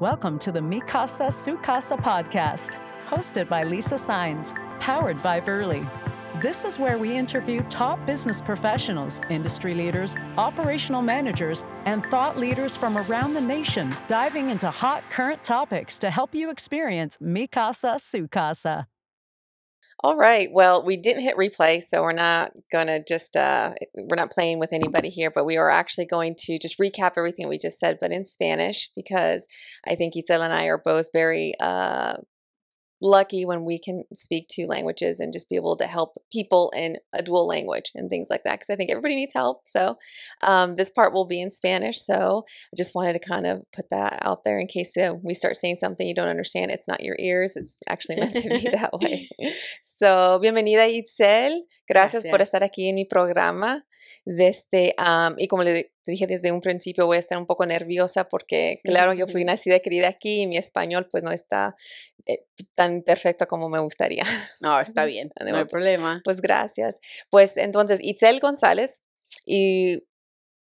Welcome to the Mikasa Sukasa podcast, hosted by Lisa Sines, powered by Verly. This is where we interview top business professionals, industry leaders, operational managers, and thought leaders from around the nation, diving into hot current topics to help you experience Mikasa Sukasa. All right. Well, we didn't hit replay, so we're not going to just, uh, we're not playing with anybody here, but we are actually going to just recap everything we just said, but in Spanish, because I think Isel and I are both very uh, lucky when we can speak two languages and just be able to help people in a dual language and things like that because I think everybody needs help. So um, this part will be in Spanish. So I just wanted to kind of put that out there in case uh, we start saying something you don't understand. It's not your ears. It's actually meant to be that way. So bienvenida Itzel. Gracias, Gracias, por estar aquí en mi programa. Desde, este, y como le dije desde un principio, voy a estar un poco nerviosa porque, claro, yo fui nacida y querida aquí y mi español pues no está eh, tan perfecto como me gustaría. No, está bien, no hay problema. Pues gracias. Pues entonces, Itzel González y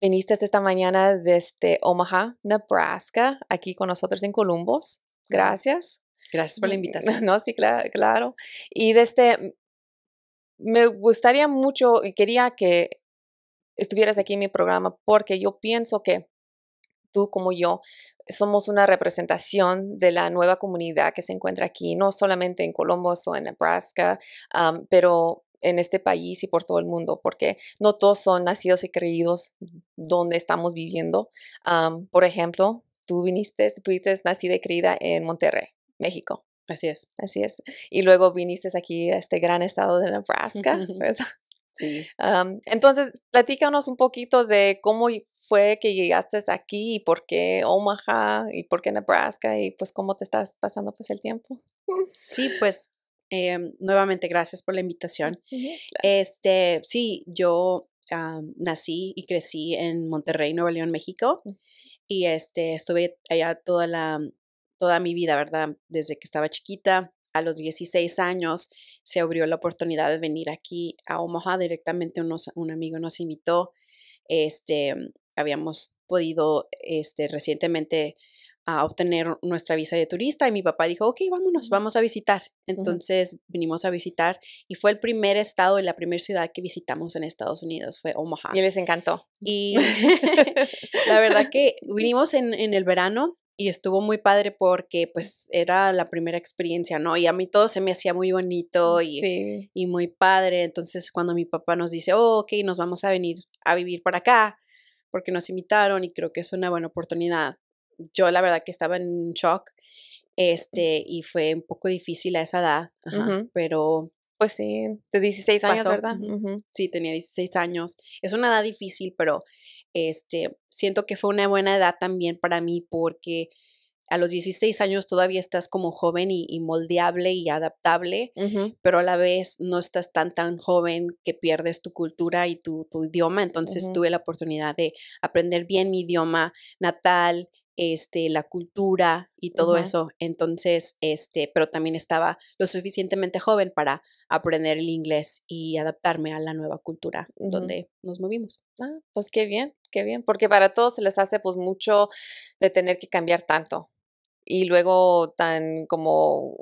viniste esta mañana desde Omaha, Nebraska, aquí con nosotros en Columbus. Gracias. Gracias por la mm, invitación. No, sí, claro, claro. Y desde, me gustaría mucho, quería que estuvieras aquí en mi programa porque yo pienso que tú como yo somos una representación de la nueva comunidad que se encuentra aquí, no solamente en Columbus o en Nebraska, pero en este país y por todo el mundo, porque no todos son nacidos y creídos donde estamos viviendo. por ejemplo, tú viniste, tú nacida y creída en Monterrey, México. Así es. Así es. Y luego viniste aquí a este gran estado de Nebraska, ¿verdad? Sí. entonces, platícanos un poquito de cómo fue que llegaste aquí y por qué Omaha y por qué Nebraska y pues cómo te estás pasando pues el tiempo. Sí, pues em, nuevamente gracias por la invitación. Este, sí, yo nací y crecí en Monterrey, Nuevo León, México y este estuve allá toda la toda mi vida, ¿verdad? Desde que estaba chiquita a los 16 años se abrió la oportunidad de venir aquí a Omaha directamente, un amigo nos invitó, este, habíamos podido este, recientemente a ah, obtener nuestra visa de turista y mi papá dijo, ok, vámonos, vamos a visitar. Entonces vinimos a visitar y fue el primer estado y la primera ciudad que visitamos en Estados Unidos, fue Omaha. Y les encantó. Y la verdad que vinimos en, en el verano y estuvo muy padre porque pues era la primera experiencia, ¿no? Y a mí todo se me hacía muy bonito y, y muy padre. Entonces cuando mi papá nos dice, oh, ok, nos vamos a venir a vivir para acá, porque nos invitaron y creo que es una buena oportunidad. Yo la verdad que estaba en shock, este, y fue un poco difícil a esa edad, pero... Pues sí, de 16 años, ¿verdad? Sí, tenía 16 años. Es una edad difícil, pero este, siento que fue una buena edad también para mí porque a los 16 años todavía estás como joven y, moldeable y adaptable, pero a la vez no estás tan tan joven que pierdes tu cultura y tu, idioma. Entonces tuve la oportunidad de aprender bien mi idioma natal, este, la cultura y todo eso. Entonces, este, pero también estaba lo suficientemente joven para aprender el inglés y adaptarme a la nueva cultura donde nos movimos. Ah, pues qué bien, qué bien, porque para todos se les hace pues mucho de tener que cambiar tanto y luego tan como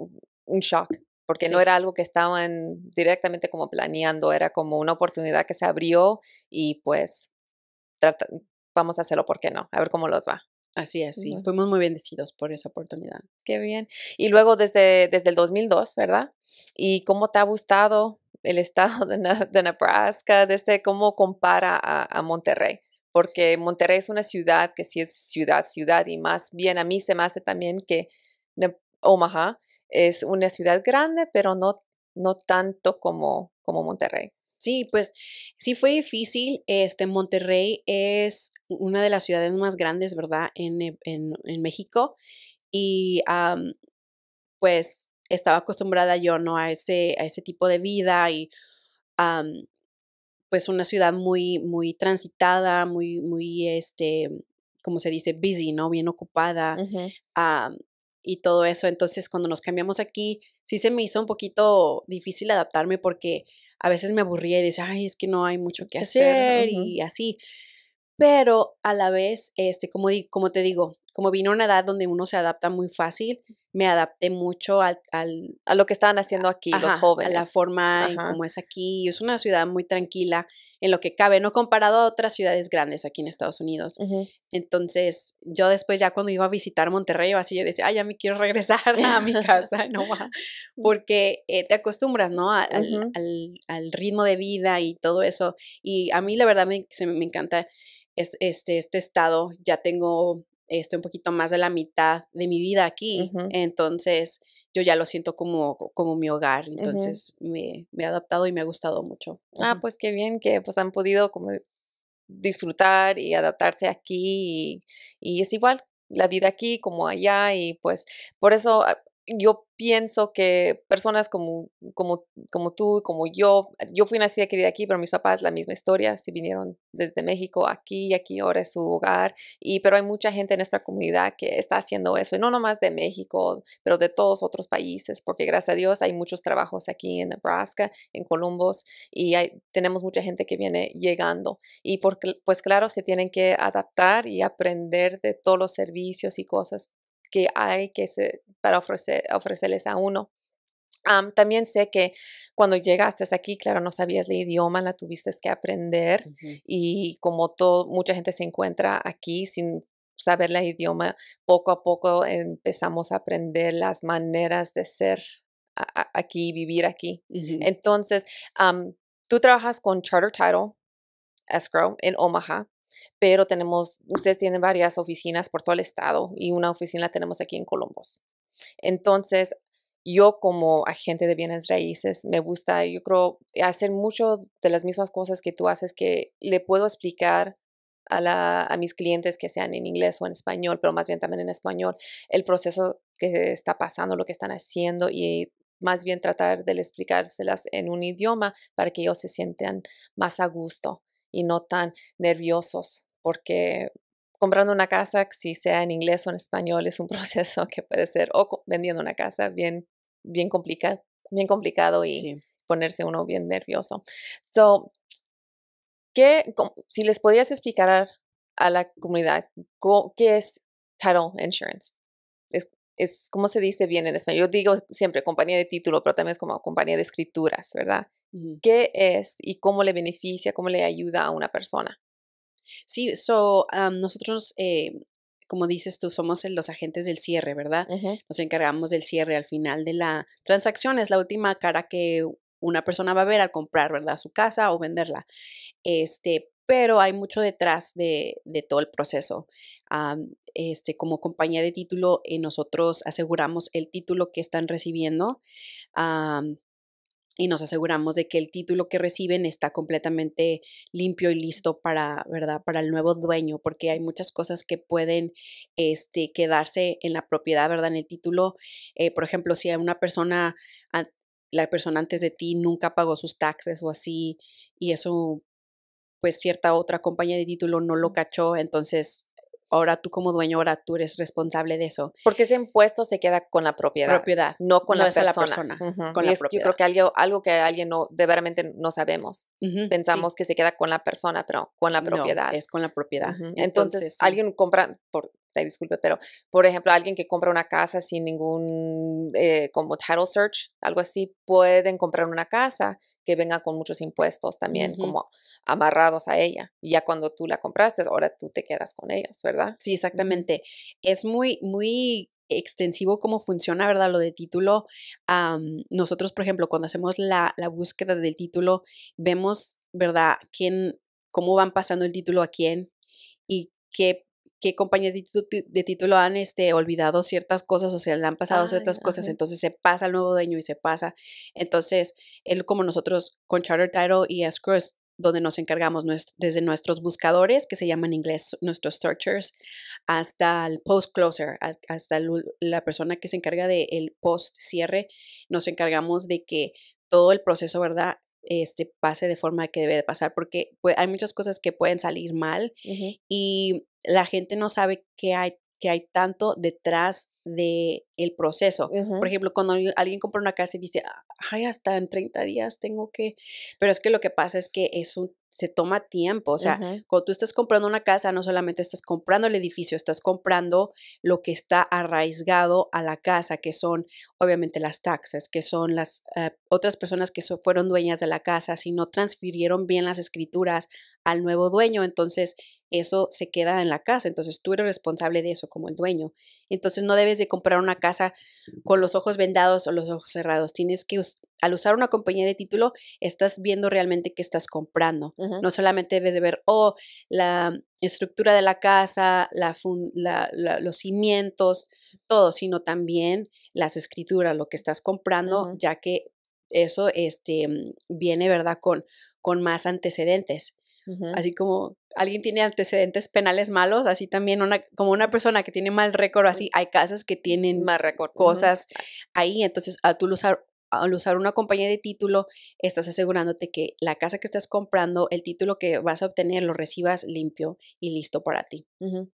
un shock porque no era algo que estaban directamente como planeando, era como una oportunidad que se abrió y pues vamos a hacerlo, ¿por qué no? A ver cómo los va. Así es, sí. Fuimos muy bendecidos por esa oportunidad. Qué bien. Y luego desde, desde el 2002, ¿verdad? ¿Y cómo te ha gustado el estado de, Nebraska? Desde este, cómo compara a, Monterrey. Porque Monterrey es una ciudad que sí es ciudad, ciudad. Y más bien a mí se me hace también que Omaha es una ciudad grande, pero no, no tanto como, como Monterrey. Sí, pues sí fue difícil. Este, Monterrey es una de las ciudades más grandes, ¿verdad? En, eh, en, México. Y pues estaba acostumbrada yo, ¿no? A ese, a ese tipo de vida y pues una ciudad muy, muy transitada, muy, muy, este, como se dice, busy, ¿no? Bien ocupada y todo eso. Entonces, cuando nos cambiamos aquí, sí se me hizo un poquito difícil adaptarme porque a veces me aburría y decía, ay, es que no hay mucho que hacer, y así. Pero a la vez, este, como, como te digo, como vino una edad donde uno se adapta muy fácil, me adapté mucho a lo que estaban haciendo aquí los jóvenes. A la forma como cómo es aquí. Es una ciudad muy tranquila en lo que cabe, no comparado a otras ciudades grandes aquí en Estados Unidos. Entonces, yo después ya cuando iba a visitar Monterrey, así yo decía, ay, ya me quiero regresar a mi casa, mm. Porque eh, te acostumbras, ¿no? Al, ritmo de vida y todo eso. Y a mí, la verdad, me, encanta este, este estado. Ya tengo estoy un poquito más de la mitad de mi vida aquí, entonces yo ya lo siento como, como mi hogar, entonces me, he adaptado y me ha gustado mucho. Ah, pues qué bien que pues han podido como disfrutar y adaptarse aquí y es igual la vida aquí como allá y pues por eso ah, yo pienso que personas como, como, como tú, como yo, yo fui nacida y querida aquí, pero mis papás, la misma historia, se vinieron desde México aquí y aquí ahora es su hogar. Y, pero hay mucha gente en nuestra comunidad que está haciendo eso, y no nomás de México, pero de todos otros países, porque gracias a Dios hay muchos trabajos aquí en Nebraska, en Columbus, y tenemos mucha gente que viene llegando. Y porque, pues claro, se tienen que adaptar y aprender de todos los servicios y cosas que hay que para ofrecerles a uno. también sé que cuando llegaste aquí, claro, no sabías el idioma, la tuviste que aprender y como todo, mucha gente se encuentra aquí sin saber el idioma, poco a poco empezamos a aprender las maneras de ser aquí, vivir aquí. Entonces, tú trabajas con Charter Title, Escrow, en Omaha pero tenemos, ustedes tienen varias oficinas por todo el estado y una oficina la tenemos aquí en Columbus. Entonces, yo como agente de bienes raíces me gusta, yo creo, hacer mucho de las mismas cosas que tú haces que le puedo explicar a, la, a, mis clientes que sean en inglés o en español, pero más bien también en español, el proceso que está pasando, lo que están haciendo y más bien tratar de explicárselas en un idioma para que ellos se sientan más a gusto y no tan nerviosos, porque comprando una casa, si sea en inglés o en español, es un proceso que puede ser, o vendiendo una casa, bien, bien, complicado, bien complicado y ponerse uno bien nervioso. So, ¿qué, si les podías explicar a la comunidad qué es title insurance? es, ¿cómo se dice bien en español? Yo digo siempre compañía de título, pero también es como compañía de escrituras, ¿verdad? ¿Qué es y cómo le beneficia, cómo le ayuda a una persona? Sí, so, nosotros, eh, como dices tú, somos los agentes del cierre, ¿verdad? Nos encargamos del cierre al final de la transacción, es la última cara que una persona va a ver al comprar, ¿verdad? Su casa o venderla. Este, pero hay mucho detrás de, todo el proceso. Este, como compañía de título, eh, nosotros aseguramos el título que están recibiendo y nos aseguramos de que el título que reciben está completamente limpio y listo para, ¿verdad? para el nuevo dueño, porque hay muchas cosas que pueden este, quedarse en la propiedad, ¿verdad? En el título, eh, por ejemplo, si hay una persona la persona antes de ti nunca pagó sus taxes o así, y eso pues cierta otra compañía de título no lo cachó, entonces ahora tú como dueño, ahora tú eres responsable de eso. Porque ese impuesto se queda con la propiedad. Propiedad. No con la, persona. la, persona. con la es, yo creo que algo, algo que alguien no, de veramente no sabemos. Pensamos que se queda con la persona, pero con la propiedad. No, es con la propiedad. Entonces, alguien compra, por, disculpe, pero por ejemplo, alguien que compra una casa sin ningún, eh, como title search, algo así, pueden comprar una casa que venga con muchos impuestos también, como amarrados a ella. Y ya cuando tú la compraste, ahora tú te quedas con ellos, ¿verdad? Sí, exactamente. Es muy, muy extensivo cómo funciona, ¿verdad? Lo de título. nosotros, por ejemplo, cuando hacemos la, búsqueda del título, vemos, ¿verdad? Quién, cómo van pasando el título a quién y qué qué compañías de título han este, olvidado ciertas cosas o se le han pasado ciertas cosas, entonces se pasa al nuevo dueño y se pasa. Entonces, él como nosotros con Charter Title y Escrow donde nos encargamos desde nuestros buscadores, que se llaman en inglés nuestros searchers, hasta el post-closer, hasta la persona que se encarga del el post-cierre, nos encargamos de que todo el proceso, ¿verdad? Este, pase de forma que debe de pasar, porque pues, hay muchas cosas que pueden salir mal y la gente no sabe que hay, que hay tanto detrás del el proceso. Por ejemplo, cuando alguien compra una casa y dice, ay, hasta en 30 días tengo que... Pero es que lo que pasa es que es se toma tiempo. O sea, cuando tú estás comprando una casa, no solamente estás comprando el edificio, estás comprando lo que está arraigado a la casa, que son obviamente las taxas, que son las eh, otras personas que fueron dueñas de la casa, si no transfirieron bien las escrituras al nuevo dueño. Entonces, eso se queda en la casa, entonces tú eres responsable de eso como el dueño. Entonces no debes de comprar una casa con los ojos vendados o los ojos cerrados. Tienes que, al usar una compañía de título, estás viendo realmente qué estás comprando. No solamente debes de ver, oh, la estructura de la casa, los cimientos, todo, sino también las escrituras, lo que estás comprando, ya que eso este, viene, ¿verdad?, con, con más antecedentes. Así como alguien tiene antecedentes penales malos, así también una, como una persona que tiene mal récord, así hay casas que tienen mal récord, cosas ahí, entonces a tú al usar, al usar una compañía de título, estás asegurándote que la casa que estás comprando, el título que vas a obtener, lo recibas limpio y listo para ti.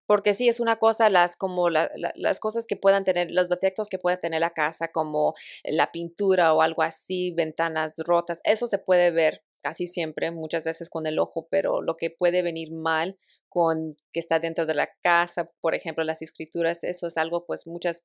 Porque sí, es una cosa, las, como las cosas que puedan tener, los defectos que pueda tener la casa, como la pintura o algo así, ventanas rotas, eso se puede ver casi siempre, muchas veces con el ojo, pero lo que puede venir mal con que está dentro de la casa, por ejemplo, las escrituras, eso es algo pues muchas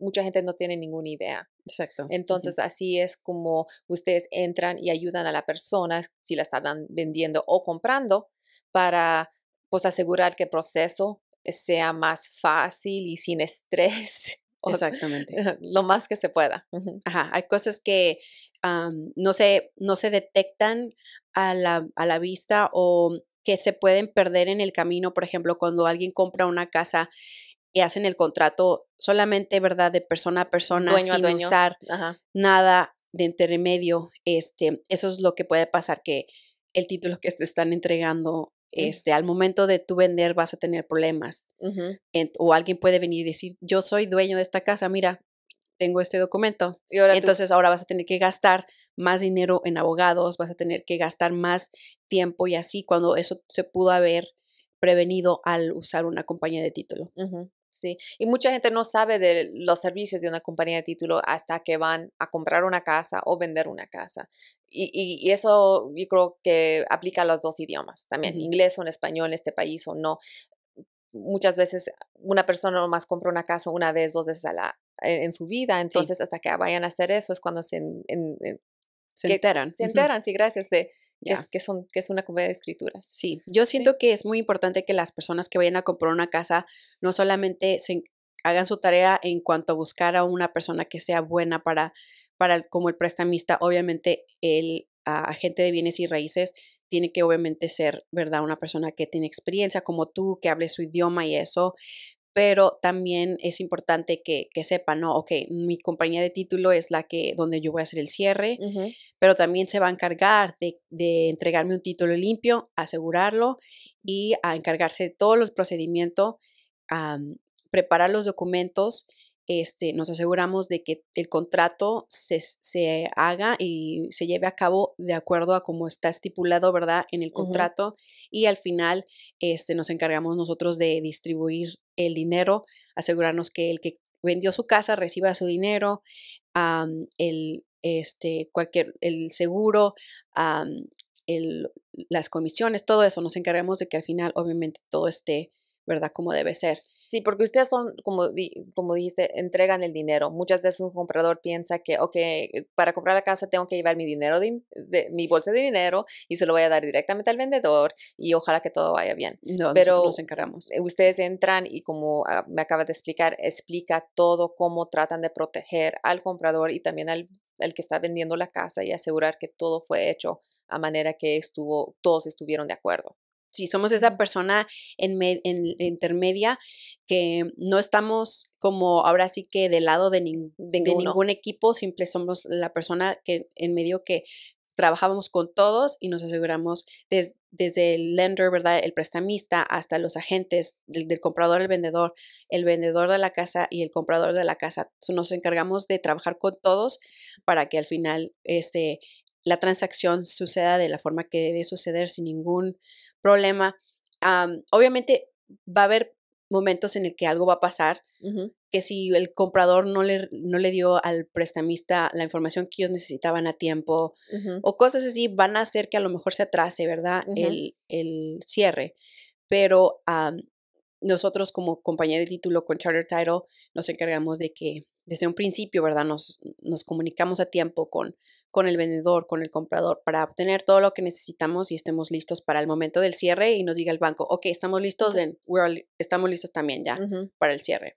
mucha gente no tiene ninguna idea. Exacto. Entonces, así es como ustedes entran y ayudan a la persona si la estaban vendiendo o comprando para pues asegurar que el proceso sea más fácil y sin estrés Exactamente. Lo más que se pueda. Ajá, hay cosas que no, se, no se detectan a la, a la vista o que se pueden perder en el camino. Por ejemplo, cuando alguien compra una casa y hacen el contrato solamente, ¿verdad?, de persona a persona, sin usar nada de intermedio. Este, eso es lo que puede pasar, que el título que te están entregando este, al momento de tú vender vas a tener problemas. o alguien puede venir y decir, yo soy dueño de esta casa, mira, tengo este documento. Y ahora Entonces ahora vas a tener que gastar más dinero en abogados, vas a tener que gastar más tiempo y así, cuando eso se pudo haber prevenido al usar una compañía de título. Sí, y mucha gente no sabe de los servicios de una compañía de título hasta que van a comprar una casa o vender una casa. Y, y, eso yo creo que aplica a los dos idiomas también, inglés o en español, en este país o no. Muchas veces una persona nomás compra una casa una vez, dos veces a la, e, en, su vida, entonces hasta que vayan a hacer eso es cuando se, se enteran. Se enteran, sí, gracias, de que, es, que, son, que es una comedia de escrituras. Sí, yo siento que es muy importante que las personas que vayan a comprar una casa no solamente se hagan su tarea en cuanto a buscar a una persona que sea buena para, para como el prestamista, obviamente el agente de bienes y raíces tiene que obviamente ser, ¿verdad? Una persona que tiene experiencia como tú, que hable su idioma y eso, pero también es importante que, que sepan, ¿no? Ok, mi compañía de título es la que, donde yo voy a hacer el cierre, pero también se va a encargar de, de entregarme un título limpio, asegurarlo y a encargarse de todos los procedimientos, a preparar los documentos este, nos aseguramos de que el contrato se, haga y se lleve a cabo de acuerdo a cómo está estipulado, ¿verdad?, en el contrato. Y al final este, nos encargamos nosotros de distribuir el dinero, asegurarnos que el que vendió su casa reciba su dinero, el, este, cualquier, el seguro, el, las comisiones, todo eso. Nos encargamos de que al final, obviamente, todo esté, ¿verdad?, como debe ser. Sí, porque ustedes son, como, como dijiste, entregan el dinero. Muchas veces un comprador piensa que, ok, para comprar la casa tengo que llevar mi dinero, de, mi bolsa de dinero y se lo voy a dar directamente al vendedor y ojalá que todo vaya bien. No, Pero nos encargamos. Eh, ustedes entran y como ah, me acaba de explicar, explica todo cómo tratan de proteger al comprador y también al, que está vendiendo la casa y asegurar que todo fue hecho a manera que estuvo, todos estuvieron de acuerdo si somos esa persona en, en, intermedia que no estamos como ahora sí que del lado de, ningún equipo, simple somos la persona que en medio que trabajamos con todos y nos aseguramos desde el lender, ¿verdad? El prestamista hasta los agentes, del, comprador, el vendedor, el vendedor de la casa y el comprador de la casa. Nos encargamos de trabajar con todos para que al final este, la transacción suceda de la forma que debe suceder sin ningún problema. obviamente va a haber momentos en el que algo va a pasar, que si el comprador no le, no le dio al prestamista la información que ellos necesitaban a tiempo o cosas así, van a hacer que a lo mejor se atrase, ¿verdad? el, el, cierre. Pero nosotros como compañía de título con Charter Title nos encargamos de que desde un principio, ¿verdad? Nos, nos comunicamos a tiempo con, con el vendedor, con el comprador, para obtener todo lo que necesitamos y estemos listos para el momento del cierre y nos diga el banco, ok, estamos listos, en, all, estamos listos también ya para el cierre.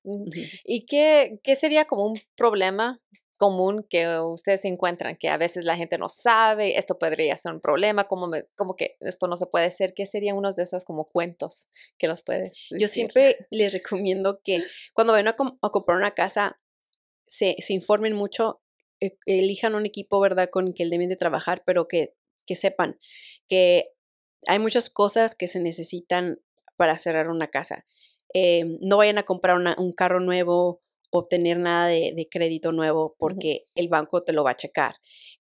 ¿Y qué, qué sería como un problema común que ustedes encuentran, que a veces la gente no sabe, esto podría ser un problema, como, como que esto no se puede hacer, que serían unos de esos como cuentos que los puede Yo siempre les recomiendo que cuando vayan a, comprar una casa, se, informen mucho, eh, elijan un equipo, ¿verdad?, con que deben de trabajar, pero que, que sepan que hay muchas cosas que se necesitan para cerrar una casa. Em, no vayan a comprar un carro nuevo obtener nada de, crédito nuevo porque el banco te lo va a checar.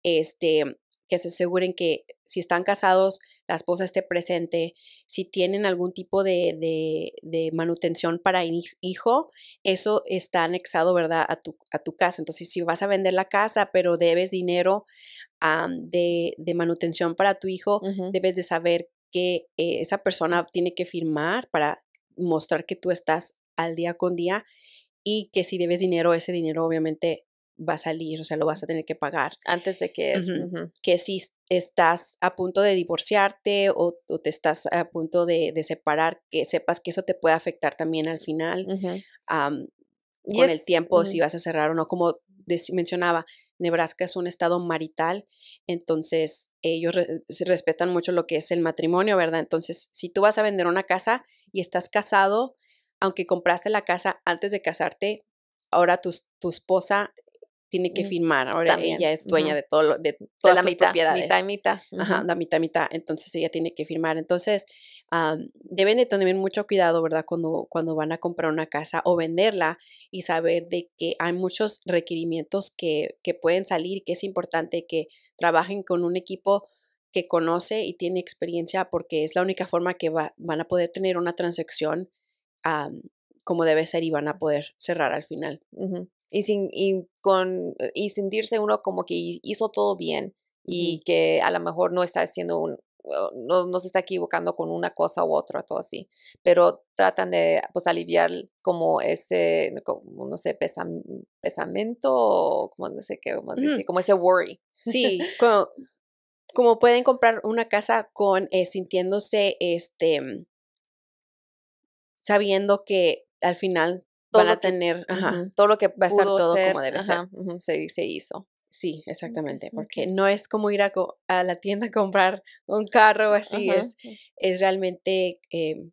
Este, que se aseguren que si están casados, la esposa esté presente, si tienen algún tipo de, de, manutención para hijo, eso está anexado, ¿verdad?, a tu, a tu, casa. Entonces, si vas a vender la casa, pero debes dinero de, de, manutención para tu hijo, debes de saber que eh, esa persona tiene que firmar para mostrar que tú estás al día con día y que si debes dinero, ese dinero obviamente va a salir, o sea, lo vas a tener que pagar antes de que, que si estás a punto de divorciarte o, te estás a punto de, separar, que sepas que eso te puede afectar también al final con el tiempo, si vas a cerrar o no. Como mencionaba, Nebraska es un estado marital, entonces ellos respetan mucho lo que es el matrimonio, ¿verdad? Entonces, si tú vas a vender una casa y estás casado, aunque compraste la casa antes de casarte, ahora tu, tu esposa tiene que mm, firmar. Ahora ella es dueña de todo lo, de de la mitad, Mitad y mitad. Ajá, la mitad mitad. Entonces ella tiene que firmar. Entonces deben de tener mucho cuidado, ¿verdad? Cuando, cuando van a comprar una casa o venderla y saber de que hay muchos requerimientos que, que pueden salir, que es importante que trabajen con un equipo que conoce y tiene experiencia porque es la única forma que van a poder tener una transacción como debe ser y van a poder cerrar al final. y, sin, y, con, y sentirse uno como que hizo todo bien y que a lo mejor no está haciendo un, no, no, se está equivocando con una cosa u otra, todo así, pero tratan de pues aliviar como ese, como, no sé, pesa pesamento o como no sé qué, como, decir, como ese worry. Sí, como, como, pueden comprar una casa con, eh, sintiéndose, este, sabiendo que al final van a tener todo lo que va a estar todo como debe ser. se, hizo. Sí, exactamente, porque no es como ir a, la tienda a comprar un carro así, es, es realmente em,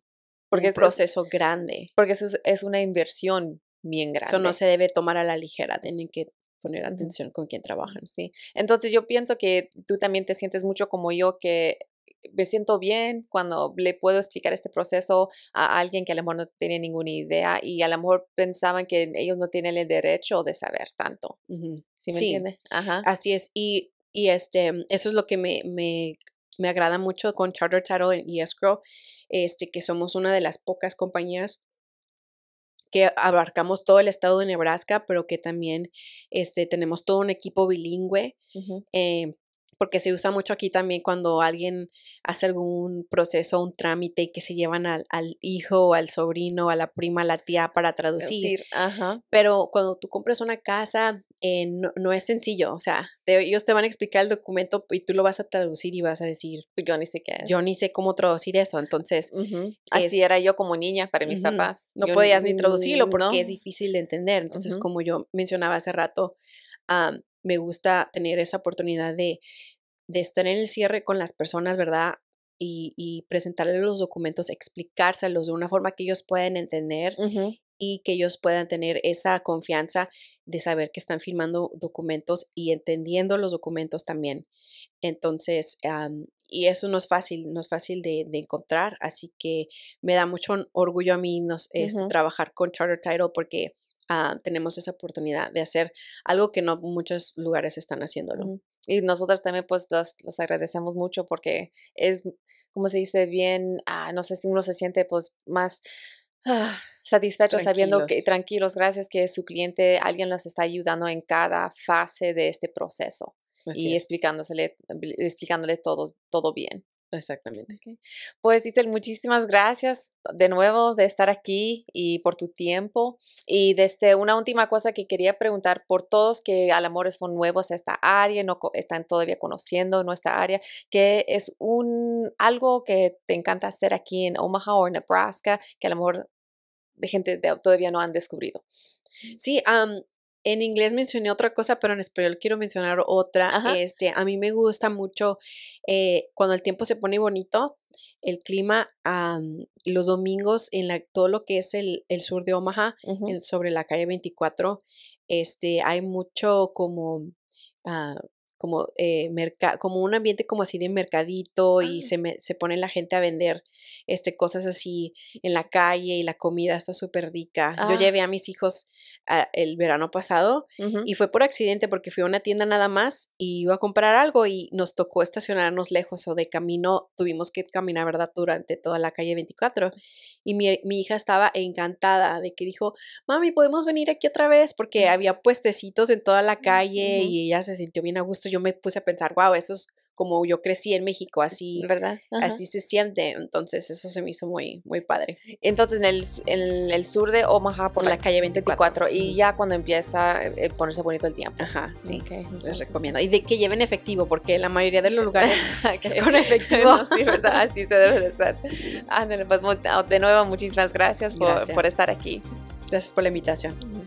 porque un es, proceso grande. Porque es, es, una inversión bien grande. Eso no se debe tomar a la ligera, tienen que poner atención con quien trabajan, sí. Entonces yo pienso que tú también te sientes mucho como yo, que me siento bien cuando le puedo explicar este proceso a alguien que a lo mejor no tiene ninguna idea y a lo mejor pensaban que ellos no tienen el derecho de saber tanto. ¿Sí me entiendes? Ajá. Así es. Y, y este, mm, eso es lo que me, me, me agrada mucho con Charter Title y Escrow, este, que somos una de las pocas compañías que abarcamos todo el estado de Nebraska, pero que también este, tenemos todo un equipo bilingüe porque se usa mucho aquí también cuando alguien hace algún proceso, un trámite y que se llevan al, hijo, al sobrino, a la prima, a la tía para traducir. Ajá. Pero cuando tú compras una casa, eh, no, es sencillo. O sea, ellos te van a explicar el documento y tú lo vas a traducir y vas a decir, pues yo ni sé qué. Yo ni sé cómo traducir eso. Entonces, así era yo como niña para mis papás. No podías ni, traducirlo porque es difícil de entender. Entonces, como yo mencionaba hace rato, me gusta tener esa oportunidad de, de estar en el cierre con las personas, ¿verdad? Y, presentarles los documentos, explicárselos de una forma que ellos puedan entender y que ellos puedan tener esa confianza de saber que están firmando documentos y entendiendo los documentos también. Entonces, y eso no es fácil, no es fácil de, encontrar, así que me da mucho orgullo a mí este, trabajar con Charter Title porque Ah, tenemos esa oportunidad de hacer algo que no muchos lugares están haciéndolo. Y nosotras también pues los, agradecemos mucho porque es, como se dice, bien, ah, no sé si uno se siente pues más ah, satisfecho sabiendo que tranquilos, gracias que su cliente, alguien los está ayudando en cada fase de este proceso y explicándole todo, todo bien. Exactamente. Pues, Ditel, muchísimas gracias de nuevo de estar aquí y por tu tiempo. Y desde una última cosa que quería preguntar por todos que al amor son nuevos a esta área, no están todavía conociendo nuestra área, que es un algo que te encanta hacer aquí en Omaha o Nebraska, que a lo mejor de gente todavía no han descubrido. Mm. Sí, en inglés mencioné otra cosa, pero en español quiero mencionar otra. Este, a mí me gusta mucho eh, cuando el tiempo se pone bonito, el clima los domingos en la, todo lo que es el, sur de Omaha, sobre la calle 24, este, hay mucho como, ah, como, eh, como un ambiente como así de mercadito y ah. se, se pone la gente a vender este, cosas así en la calle y la comida está súper rica. Yo ah. llevé a mis hijos el verano pasado y fue por accidente porque fui a una tienda nada más y iba a comprar algo y nos tocó estacionarnos lejos o de camino tuvimos que caminar, ¿verdad?, durante toda la calle 24. Y eh, mi, hija estaba encantada de que dijo, mami, podemos venir aquí otra vez porque había puestecitos en toda la calle y ella se sintió bien a gusto. Yo me puse a pensar, wow, esos como yo crecí en México, así, ¿verdad? así se siente. Entonces, eso se me hizo muy, muy padre. Entonces, en el, el sur de Omaha, por la, calle 24. y ya cuando empieza a eh, ponerse bonito el tiempo. Ajá, sí, que les recomiendo. Y de que lleven efectivo, porque la mayoría de los lugares es con efectivo. sí, ¿verdad? Así se debe de ser. Pues, de nuevo, muchísimas gracias por, estar aquí. Gracias por la invitación.